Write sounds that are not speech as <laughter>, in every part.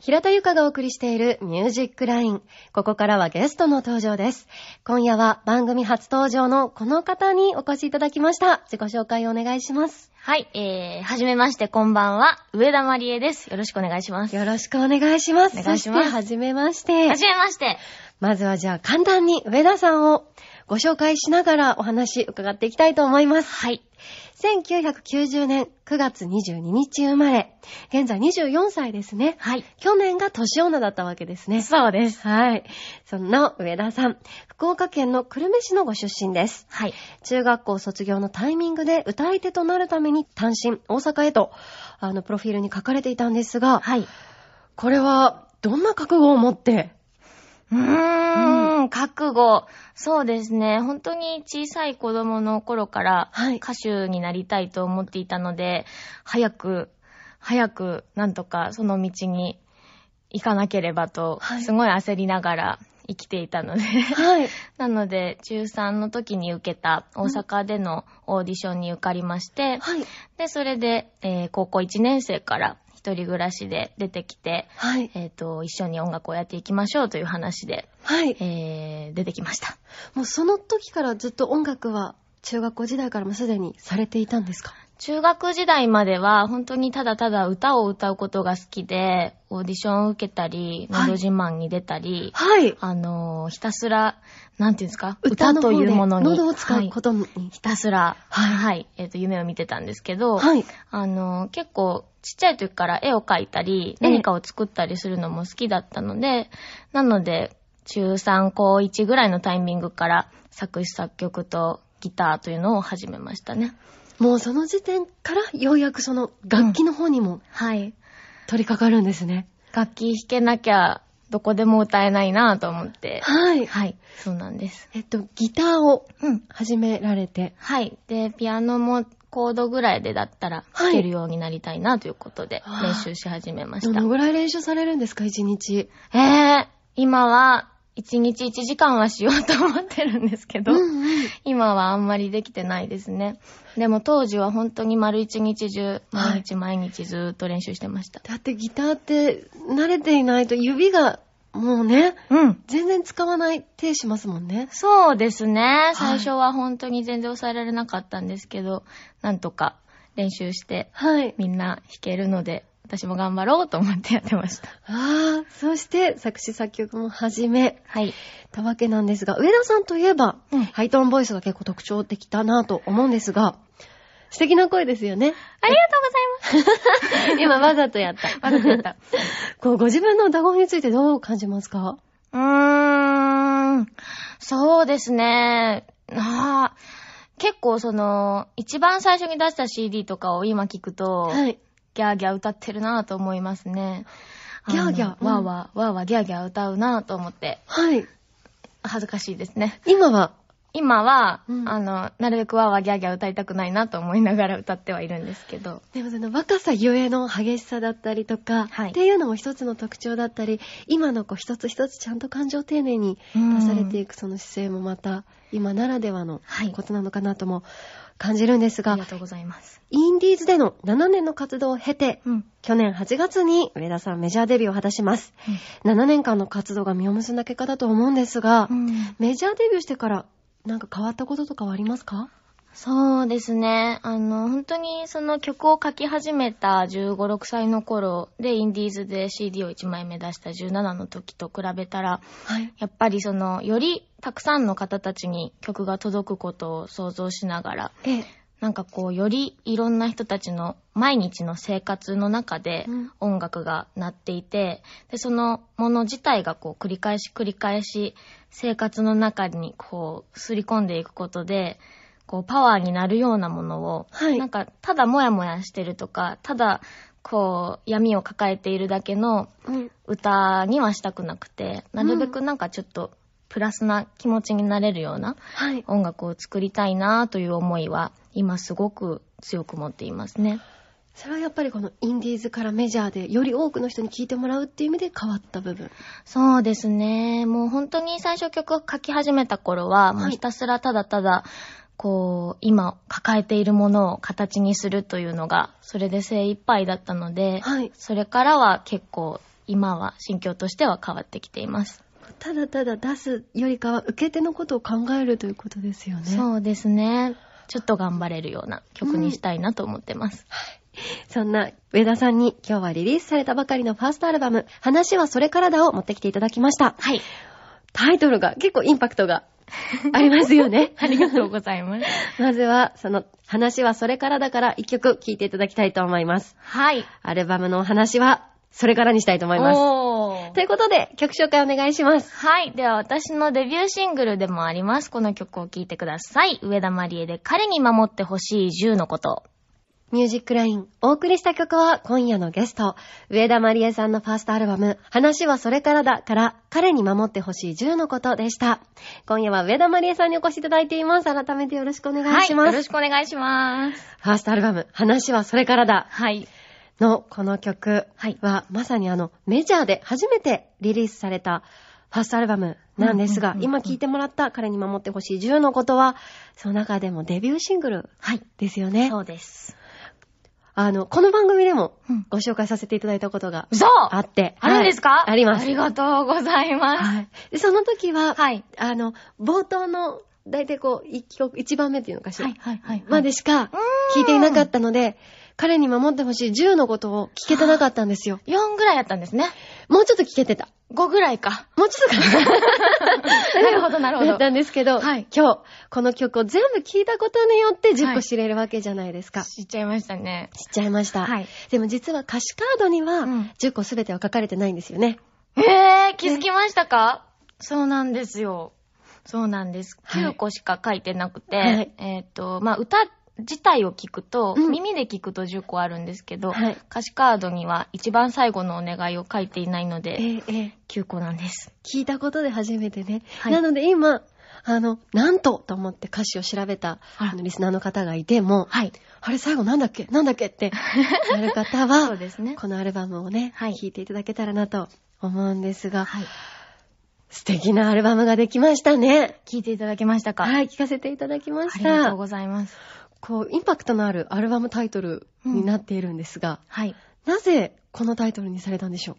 平田由かがお送りしているミュージックライン。ここからはゲストの登場です。今夜は番組初登場のこの方にお越しいただきました。自己紹介をお願いします。はい、えー、はじめまして、こんばんは。上田まりえです。よろしくお願いします。よろしくお願いします。お願いします。はじめまして。はじめまして。まずはじゃあ簡単に上田さんをご紹介しながらお話伺っていきたいと思います。はい。1990年9月22日生まれ。現在24歳ですね。はい。去年が年女だったわけですね。そうです。はい。そんな上田さん、福岡県の久留米市のご出身です。はい。中学校卒業のタイミングで歌い手となるために単身大阪へと、あの、プロフィールに書かれていたんですが、はい。これは、どんな覚悟を持ってうーん、覚悟。そうですね。本当に小さい子供の頃から歌手になりたいと思っていたので、はい、早く、早く、なんとかその道に行かなければと、すごい焦りながら生きていたのではい。<laughs> なので、中3の時に受けた大阪でのオーディションに受かりまして、はい。で、それで、えー、高校1年生から一人暮らしで出てきて、はい、えと、一緒に音楽をやっていきましょうという話で、はい、えー、出てきました。もうその時からずっと音楽は中学校時代からもすでにされていたんですか中学時代までは本当にただただ歌を歌うことが好きで、オーディションを受けたり、はのど自慢に出たり、はい。あの、ひたすら、なんていうんですか歌というものに。喉を使うことに、はい、ひたすら、はい。えっ、と、夢を見てたんですけど、はい。あの、結構、ちっちゃい時から絵を描いたり、何かを作ったりするのも好きだったので、なので、中3、高1ぐらいのタイミングから作詞作曲とギターというのを始めましたね。もうその時点からようやくその楽器の方にも、うん、はい。取り掛かるんですね。楽器弾けなきゃどこでも歌えないなぁと思って。はい。はい。そうなんです。えっと、ギターを始められて。うん、はい。で、ピアノもコードぐらいでだったら弾けるようになりたいなということで練習し始めました。どのぐらい練習されるんですか、一日。ええー、今は一日一時間はしようと思ってるんですけど、うんうん、今はあんまりできてないですね。でも当時は本当に丸一日中、毎日毎日ずっと練習してました、はい。だってギターって慣れていないと指がもうね、うん。全然使わない手しますもんね。そうですね。最初は本当に全然抑えられなかったんですけど、はい、なんとか練習して、はい。みんな弾けるので、私も頑張ろうと思ってやってました。ああ、そして作詞作曲も始め、はい。たわけなんですが、上田さんといえば、うん、ハイトーンボイスが結構特徴的だなと思うんですが、素敵な声ですよね。ありがとうございます。今わざとやった。<laughs> わざとやった。こう、ご自分の歌声についてどう感じますかうーん、そうですね。ああ、結構その、一番最初に出した CD とかを今聞くと、はい、ギャーギャー歌ってるなぁと思いますね。ギャーギャー、わーわー、わーわーギャーギャー歌うなぁと思って。はい。恥ずかしいですね。今は今は、うん、あの、なるべくわわーギャーギャー歌いたくないなと思いながら歌ってはいるんですけど。でもその若さゆえの激しさだったりとか、はい、っていうのも一つの特徴だったり、今の子一つ一つちゃんと感情丁寧に出されていくその姿勢もまた、今ならではのことなのかなとも感じるんですが、はい、ありがとうございます。インディーズでの7年の活動を経て、うん、去年8月に上田さんメジャーデビューを果たします。うん、7年間の活動が実を結んだ結果だと思うんですが、メジャーデビューしてからなんか変わったこととかはありますかそうですね。あの、本当にその曲を書き始めた15、6歳の頃で、インディーズで CD を1枚目出した17の時と比べたら、はい、やっぱりその、よりたくさんの方たちに曲が届くことを想像しながら、えなんかこう、よりいろんな人たちの毎日の生活の中で音楽が鳴っていて、うん、で、そのもの自体がこう、繰り返し繰り返し生活の中にこう、すり込んでいくことで、こう、パワーになるようなものを、はい、なんか、ただもやもやしてるとか、ただ、こう、闇を抱えているだけの歌にはしたくなくて、なるべくなんかちょっと、うんプラスな気持ちになれるような音楽を作りたいなという思いは今すごく強く持っていますね。それはやっぱりこのインディーズからメジャーでより多くの人に聴いてもらうっていう意味で変わった部分そうですねもう本当に最初曲を書き始めた頃は、もうひたすらただただこう今抱えているものを形にするというのがそれで精一杯だったので、はい、それからは結構今は心境としては変わってきていますただただ出すよりかは、受け手のことを考えるということですよね。そうですね。ちょっと頑張れるような曲にしたいなと思ってます。うん、そんな上田さんに今日はリリースされたばかりのファーストアルバム、話はそれからだを持ってきていただきました。はい。タイトルが結構インパクトがありますよね。<laughs> ありがとうございます。まずは、その、話はそれからだから一曲聴いていただきたいと思います。はい。アルバムのお話は、それからにしたいと思います。ということで、曲紹介お願いします。はい。では、私のデビューシングルでもあります。この曲を聴いてください。上田まりえで彼に守ってほしい10のこと。ミュージックライン、お送りした曲は今夜のゲスト、上田まりえさんのファーストアルバム、話はそれからだから彼に守ってほしい10のことでした。今夜は上田まりえさんにお越しいただいています。改めてよろしくお願いします。はい、よろしくお願いします。ファーストアルバム、話はそれからだ。はい。のこの曲は、まさにあの、メジャーで初めてリリースされたファーストアルバムなんですが、今聴いてもらった彼に守ってほしい10のことは、その中でもデビューシングルですよね。はい、そうです。あの、この番組でもご紹介させていただいたことが、うあって、はい、あるんですかあります。ありがとうございます。はい、でその時は、はい、あの、冒頭の、大体こう、1曲、1番目っていうのかしら、はいはいはい、はい、までしか聞いていなかったので、彼に守ってほしい10のことを聞けてなかったんですよ。4 <gasps> ぐらいやったんですね。もうちょっと聞けてた。5ぐらいか。もうちょっとかな。<laughs> なるほど、なるほど。だったんですけど、はい、今日、この曲を全部聞いたことによって10個知れるわけじゃないですか。はい、知っちゃいましたね。知っちゃいました。はい。でも実は歌詞カードには、10個全ては書かれてないんですよね。うん、えー、気づきましたか、ね、そうなんですよ。そうなんです。9個しか書いてなくて、はい、えっ、と、まあ、歌って、自体を聞くと、うん、耳で聞くと10個あるんですけど、はい、歌詞カードには一番最後のお願いを書いていないので、えー、えー、9個なんです。聞いたことで初めてね。はい、なので今、あの、なんとと思って歌詞を調べたあのリスナーの方がいても、はい、あれ最後なんだっけなんだっけってなる方は、<laughs> そうですね、このアルバムをね、聴、はい、いていただけたらなと思うんですが、はい、素敵なアルバムができましたね。聴いていただけましたかはい、聴かせていただきました。ありがとうございます。こう、インパクトのあるアルバムタイトルになっているんですが、うん、はい。なぜこのタイトルにされたんでしょう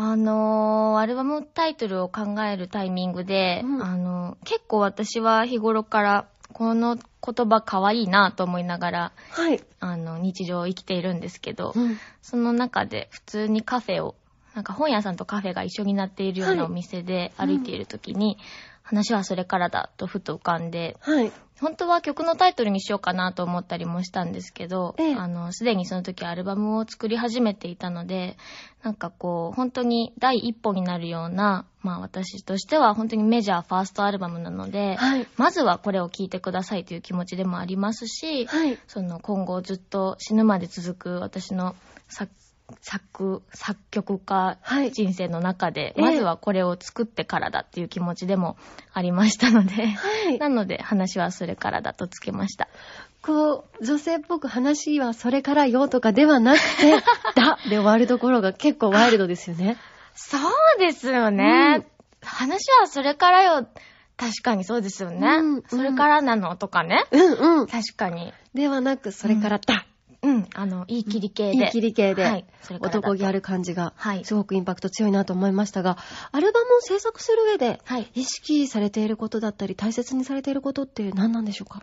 あのー、アルバムタイトルを考えるタイミングで、うん、あのー、結構私は日頃からこの言葉かわいいなと思いながら、はい、あの日常生きているんですけど、うん、その中で普通にカフェをなんか本屋さんとカフェが一緒になっているようなお店で歩いている時に、話はそれからだとふと浮かんで、はい、本当は曲のタイトルにしようかなと思ったりもしたんですけど、ええ、あの、すでにその時アルバムを作り始めていたので、なんかこう、本当に第一歩になるような、まあ私としては本当にメジャーファーストアルバムなので、はい、まずはこれを聴いてくださいという気持ちでもありますし、はい、その今後ずっと死ぬまで続く私の作作、作曲家人生の中で、はい、まずはこれを作ってからだっていう気持ちでもありましたので、はい、なので話はそれからだとつけました。こう、女性っぽく話はそれからよとかではなくて、<laughs> だで終わるところが結構ワイルドですよね。そうですよね。うん、話はそれからよ。確かにそうですよね。うんうん、それからなのとかね。うんうん。確かに。ではなく、それからだ、うん、あの、いい切り系で。いい切り系で、はい、男気ある感じが、はい、すごくインパクト強いなと思いましたが、アルバムを制作する上で、はい、意識されていることだったり、大切にされていることって何なんでしょうか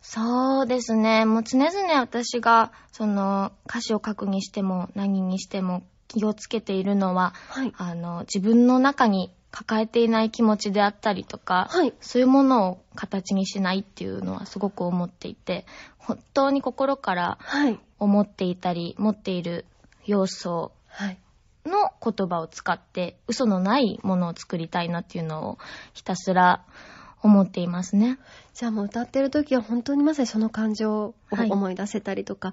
そうですね。もう常々私が、その、歌詞を書くにしても、何にしても、気をつけているのは、はい、あの、自分の中に抱えていない気持ちであったりとか、はい、そういうものを形にしないっていうのはすごく思っていて本当に心から思っていたり、持っている要素の言葉を使って嘘のないものを作りたいなっていうのをひたすら思っていますね。じゃあもう歌ってる時は本当にまさにその感情を思い出せたりとか、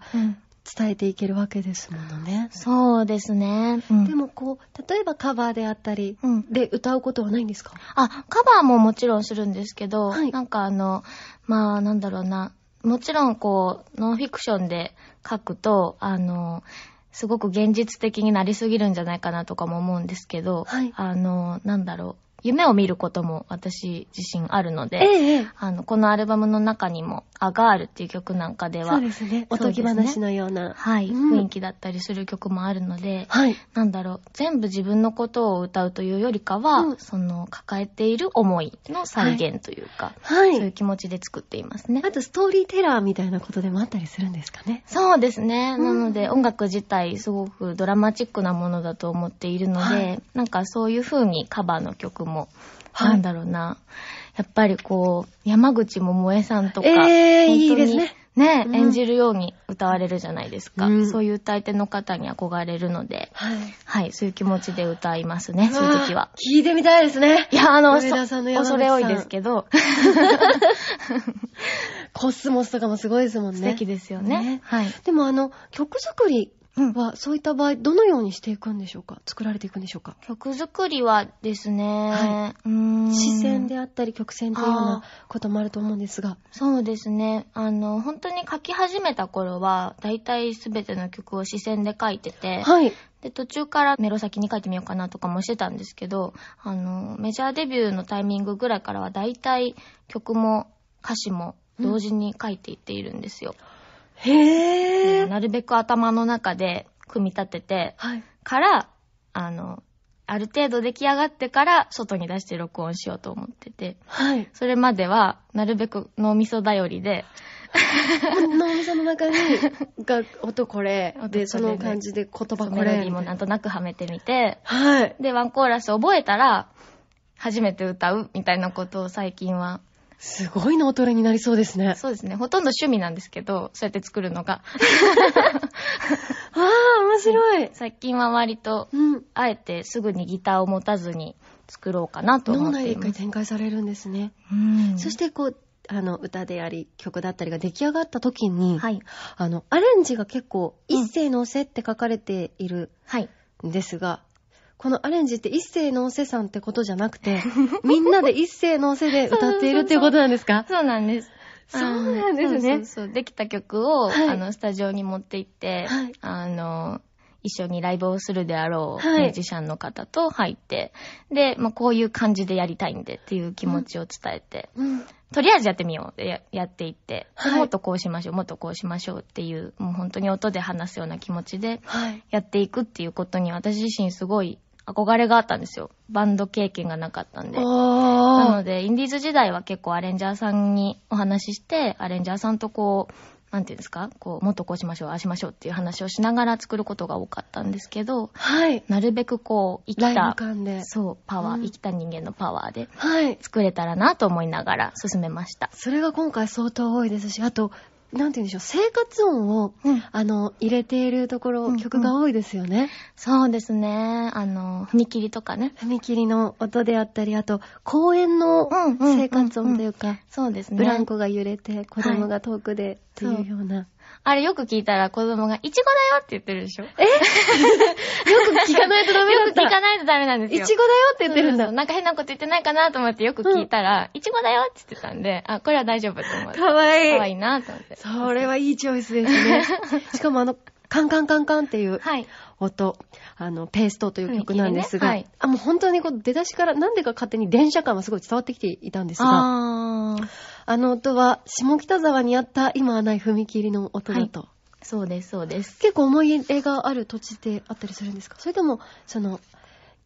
伝えていけるわけですものね。そうですね。でもこう、例えばカバーであったり、で歌うことはないんですかあ、カバーももちろんするんですけど、はい、なんかあの、まあなんだろうな、もちろんこう、ノンフィクションで書くと、あの、すごく現実的になりすぎるんじゃないかなとかも思うんですけど、はい、あの、なんだろう。夢を見ることも私自身あるので、ええ、あの、このアルバムの中にも、アガールっていう曲なんかでは、そうですね。おとぎ話のような。はい、雰囲気だったりする曲もあるので、はい。なんだろう、全部自分のことを歌うというよりかは、うん、その、抱えている思いの再現というか、はい。そういう気持ちで作っていますね。あと、ストーリーテラーみたいなことでもあったりするんですかね。そうですね。うん、なので、音楽自体、すごくドラマチックなものだと思っているので、はい、なんかそういう風にカバーの曲もも、はい、なんだろうな。やっぱりこう、山口百恵さんとか、えー、いいね。ね、うん、演じるように歌われるじゃないですか、うん。そういう歌い手の方に憧れるので、はい、はい、そういう気持ちで歌いますね、そういう時は。聞いてみたいですね。いや、あの、の恐れ多いですけど。<laughs> コスモスとかもすごいですもんね。素敵ですよね。ねはい。でもあの、曲作りは、そういった場合、どのようにしていくんでしょうか作られていくんでしょうか曲作りはですね、はい、ん視線であったり曲線というようなこともあると思うんですが。そうですね。あの、本当に書き始めた頃は、大体全ての曲を視線で書いてて、はい。で、途中からメロ先に書いてみようかなとかもしてたんですけど、あの、メジャーデビューのタイミングぐらいからは大体曲も歌詞も同時に書いていっているんですよ。うんへー。なるべく頭の中で組み立てて、はい、から、あの、ある程度出来上がってから外に出して録音しようと思ってて、はい、それまではなるべく脳みそ頼りで、<laughs> 脳みその中に <laughs> が音これでその感じで言葉これメロディーもなんとなくはめてみて、はい、でワンコーラス覚えたら初めて歌うみたいなことを最近はすごい脳トレになりそうですね。そうですね。ほとんど趣味なんですけど、そうやって作るのが。<laughs> ああ、面白い。最近は割と、うん、あえてすぐにギターを持たずに作ろうかなと思って脳内で一回展開されるんですね。うん、そしてこう、あの、歌であり、曲だったりが出来上がった時に、はい、あの、アレンジが結構、一世のせって書かれているんですが、うんこのアレンジって一世のおせさんってことじゃなくて、みんなで一世のおせで歌っているっていうことなんですか <laughs> そうなんです。そうなんですね。そうそうできた曲を、はい、あの、スタジオに持って行って、はい、あの、一緒にライブをするであろうミュージシャンの方と入って、はい、で、まあ、こういう感じでやりたいんでっていう気持ちを伝えて、うんうん、とりあえずやってみようややっていって、はい、もっとこうしましょう、もっとこうしましょうっていう、もう本当に音で話すような気持ちでやっていくっていうことに私自身すごい憧れがあったんですよ。バンド経験がなかったんで。なので、インディーズ時代は結構アレンジャーさんにお話しして、アレンジャーさんとこう、なんていうんですかこう、もっとこうしましょう、ああしましょうっていう話をしながら作ることが多かったんですけど、はい。なるべくこう、生きた、そう、パワー、うん、生きた人間のパワーで、はい。作れたらなと思いながら進めました。それが今回相当多いですし、あと、なんて言うんでしょう、生活音を、うん、あの、入れているところ、曲が多いですよね。そうですね。あの、踏切とかね。踏切の音であったり、あと、公園の生活音というか、そうですね。ブランコが揺れて、子供が遠くで、はっていうような。あれよく聞いたら子供が、いちごだよって言ってるでしょえ <laughs> よく聞かないとダメよく聞かないとダメなんですよ。いちごだよって言ってるんだ。そうなんか変なこと言ってないかなと思ってよく聞いたら、いちごだよって言ってたんで、あ、これは大丈夫と思って。かわいい。かわいいなと思って。それはいいチョイスですね。<laughs> しかもあの、カンカンカンカンっていう音、はい、あの、ペーストという曲なんですが、ねはい、あもう本当にこう出だしからなんでか勝手に電車感はすごい伝わってきていたんですが、あの音は下北沢にあった今はない踏切の音だと。はい、そうですそうです結構思いれがある土地であったりするんですかそれともその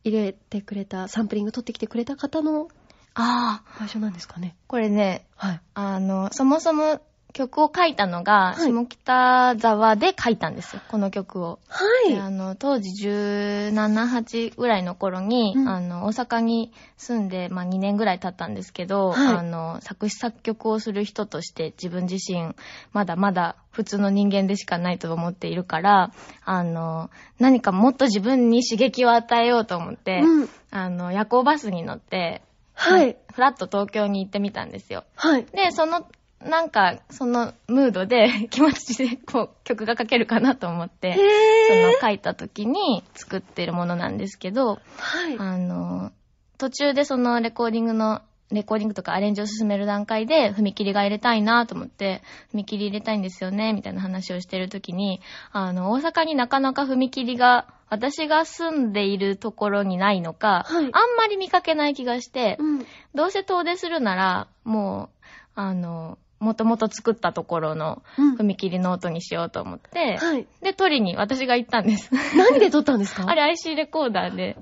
入れてくれたサンプリング取ってきてくれた方のああ。場所なんですかね。これね、はい。あの、そもそも曲を書いたのが、下北沢で書いたんですよ、この曲を。はい。あの、当時17、8ぐらいの頃に、うん、あの、大阪に住んで、まあ2年ぐらい経ったんですけど、はい、あの、作詞作曲をする人として自分自身、まだまだ普通の人間でしかないと思っているから、あの、何かもっと自分に刺激を与えようと思って、うん、あの、夜行バスに乗って、はい。フラッと東京に行ってみたんですよ。はい。で、そのなんか、そのムードで、<laughs> 気持ちで、こう、曲が書けるかなと思って、その書いた時に作ってるものなんですけど、はい、あの、途中でそのレコーディングの、レコーディングとかアレンジを進める段階で、踏切が入れたいなと思って、踏切入れたいんですよね、みたいな話をしてる時に、あの、大阪になかなか踏切が、私が住んでいるところにないのか、はい、あんまり見かけない気がして、うん、どうせ遠出するなら、もう、あの、もともと作ったところの踏切の音にしようと思って、うんはい、で、取りに私が行ったんです。何で撮ったんですか <laughs> あれ IC レコーダーで、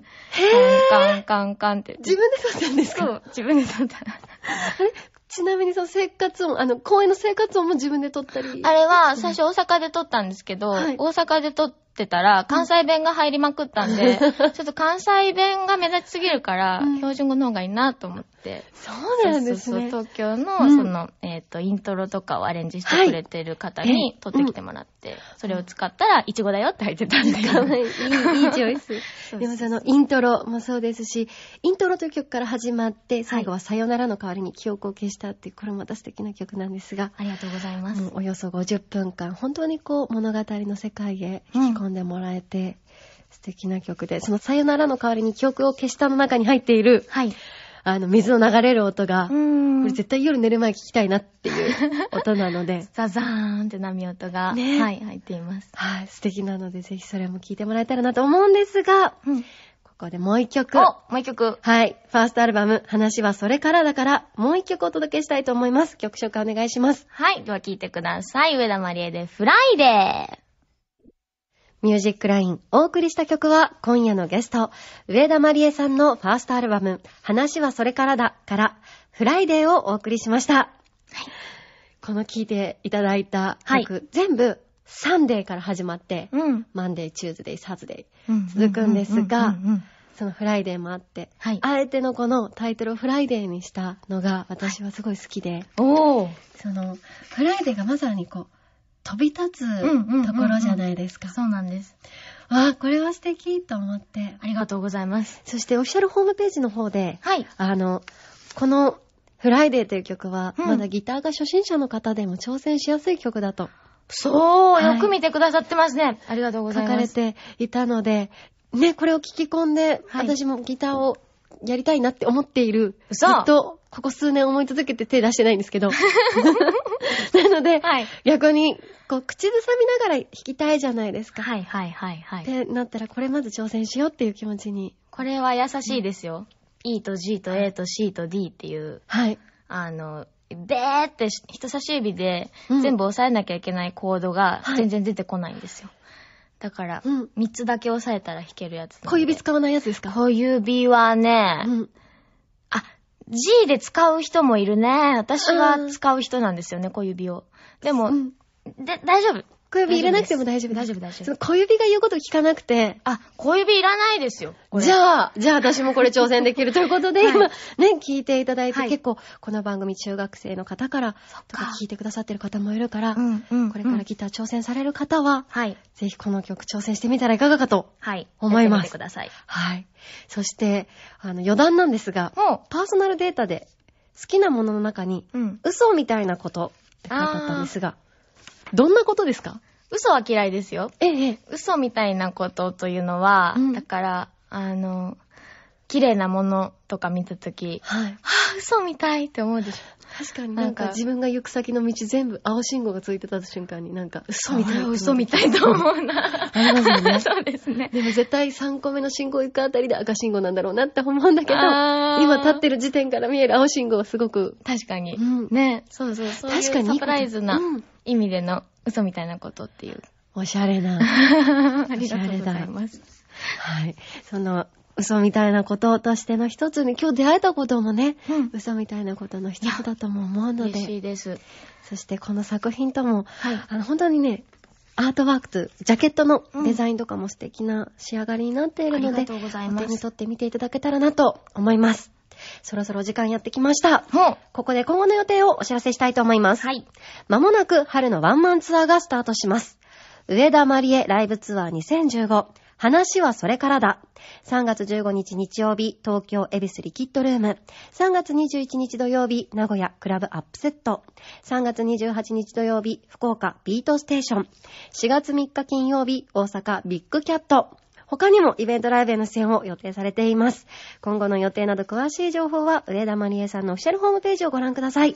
カンカンカンカンって。自分で撮ったんですかそう、自分で撮った。あ <laughs> れちなみにその生活音、あの、公園の生活音も自分で撮ったりあれは最初大阪で撮ったんですけど、はい、大阪で撮っってたら、関西弁が入りまくったんで、<laughs> ちょっと関西弁が目立ちすぎるから、標準語の方がいいなと思って。そうなんですね。そうそう東京の、その、えっ、と、イントロとかをアレンジしてくれてる方に撮ってきてもらって、それを使ったら、いちごだよって入ってたんで。<laughs> いい、いいチョイス。でもその、イントロもそうですし、イントロという曲から始まって、最後はさよならの代わりに記憶を消したっていう、これもまた素敵な曲なんですが。ありがとうございます。およそ50分間、本当にこう、物語の世界へ引き込喜んでもらえて、素敵な曲で、そのさよならの代わりに記憶を消したの中に入っている、はい。あの、水の流れる音が、これ絶対夜寝る前聞きたいなっていう <laughs> 音なので。ザザーンって波音が、ね、はい、入っています。はい、素敵なので、ぜひそれも聞いてもらえたらなと思うんですが、うん、ここでもう一曲。おもう一曲。はい、ファーストアルバム、話はそれからだから、もう一曲お届けしたいと思います。曲紹介お願いします。はい、ではいてください。上田まりえで、フライデー。ミュージックラインお送りした曲は今夜のゲスト、上田まりえさんのファーストアルバム、話はそれからだから、フライデーをお送りしました。この聴いていただいた曲、全部サンデーから始まって、うん。マンデー、チューズデー、サズデー、続くんですがそのフライデーもあって、はいあえてのこのタイトルをフライデーにしたのが私はすごい好きで、おー。その、フライデーがまさにこう、飛び立つところじゃないですか。そうなんです。あ、これは素敵と思って。ありがとうございます。そしてオフィシャルホームページの方で、はい。あの、このフライデーという曲は、うん、まだギターが初心者の方でも挑戦しやすい曲だと。そう、よく見てくださってますね。ありがとうございます。書かれていたので、ね、これを聞き込んで、はい、私もギターをやりたいなって思っている。そう。ずっとここ数年思い続けて手出してないんですけど。<laughs> <laughs> なので、はい、逆に、こう、口ずさみながら弾きたいじゃないですか。はいはいはいはい。ってなったら、これまず挑戦しようっていう気持ちに。これは優しいですよ。e と G と A と C と D っていう。はい。あの、でーって人差し指で全部押さえなきゃいけないコードが全然出てこないんですよ。はいだから、3つだけ押さえたら弾けるやつ。小指使わないやつですか小指はね、うん、G で使う人もいるね。私は使う人なんですよね、小指を。でも、うん、で、大丈夫。小指入れなくても大丈夫大丈夫大丈夫。小指が言うこと聞かなくて。あ、小指いらないですよ。じゃあ、じゃあ私もこれ挑戦できるということで、今、ね、聞いていただいて、結構、この番組中学生の方から、とか聞いてくださってる方もいるから、これからギター挑戦される方は、ぜひこの曲挑戦してみたらいかがかと、はい、思います。はい、ください。はい。そして、あの、余談なんですが、パーソナルデータで、好きなものの中に、うん、嘘みたいなことって書いてあったんですが、どんなことですか嘘は嫌いですよ。ええ。嘘みたいなことというのは、うん、だから、あの、綺麗なものとか見たとき、はい。はぁ、嘘みたいって思うでしょ。確かになんか自分が行く先の道全部青信号がついてた瞬間になんか嘘みたい嘘みたいと思うな。ありますよね。<laughs> そうですね。でも絶対3個目の信号行くあたりで赤信号なんだろうなって思うんだけど、今立ってる時点から見える青信号はすごく。確かに。うん、ね。そうそうそう。確かに。サプライズな意味での嘘みたいなことっていう。おしゃれな。<laughs> ありがとうございます。はい。その、嘘みたいなこととしての一つに、今日出会えたこともね、うん、嘘みたいなことの一つだとも思うので。嬉しいです。そしてこの作品とも、はい、あの本当にね、アートワークとジャケットのデザインとかも素敵な仕上がりになっているので、うん、ありがとうございます。手に取ってみていただけたらなと思います。そろそろ時間やってきました。ここで今後の予定をお知らせしたいと思います。はい。まもなく春のワンマンツアーがスタートします。上田まりえライブツアー2015。話はそれからだ。3月15日日曜日、東京エビスリキッドルーム。3月21日土曜日、名古屋クラブアップセット。3月28日土曜日、福岡ビートステーション。4月3日金曜日、大阪ビッグキャット。他にもイベントライブへの出演を予定されています。今後の予定など詳しい情報は、上田まりえさんのオフィシャルホームページをご覧ください。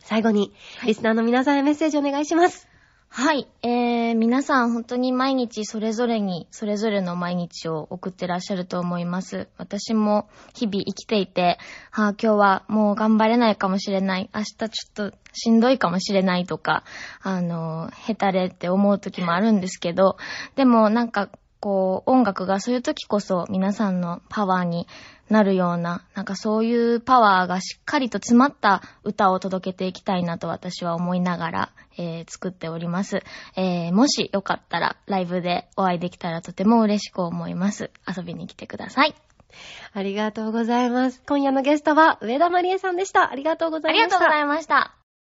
最後に、リスナーの皆さんへメッセージお願いします。はい、えー、皆さん本当に毎日それぞれに、それぞれの毎日を送ってらっしゃると思います。私も日々生きていて、はあ、今日はもう頑張れないかもしれない、明日ちょっとしんどいかもしれないとか、あの、へたれって思う時もあるんですけど、でもなんかこう、音楽がそういう時こそ皆さんのパワーになるような、なんかそういうパワーがしっかりと詰まった歌を届けていきたいなと私は思いながら、えー、作っております。えー、もしよかったらライブでお会いできたらとても嬉しく思います。遊びに来てください。ありがとうございます。今夜のゲストは上田まりえさんでした。ありがとうございました。ありがとうございました。